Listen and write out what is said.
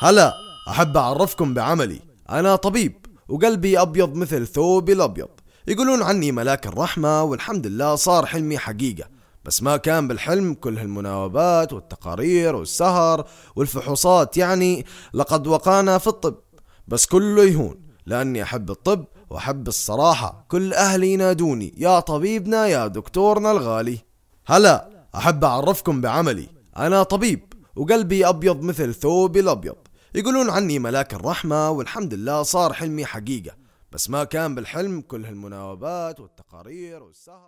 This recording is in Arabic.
هلا أحب أعرفكم بعملي أنا طبيب وقلبي أبيض مثل ثوبي الأبيض يقولون عني ملاك الرحمة والحمد لله صار حلمي حقيقة بس ما كان بالحلم كل هالمناوبات والتقارير والسهر والفحوصات يعني لقد وقعنا في الطب بس كله يهون لأني أحب الطب وأحب الصراحة كل أهلي ينادوني يا طبيبنا يا دكتورنا الغالي هلا أحب أعرفكم بعملي أنا طبيب وقلبي أبيض مثل ثوبي الأبيض يقولون عني ملاك الرحمة والحمد لله صار حلمي حقيقة بس ما كان بالحلم كل هالمناوبات والتقارير والسهر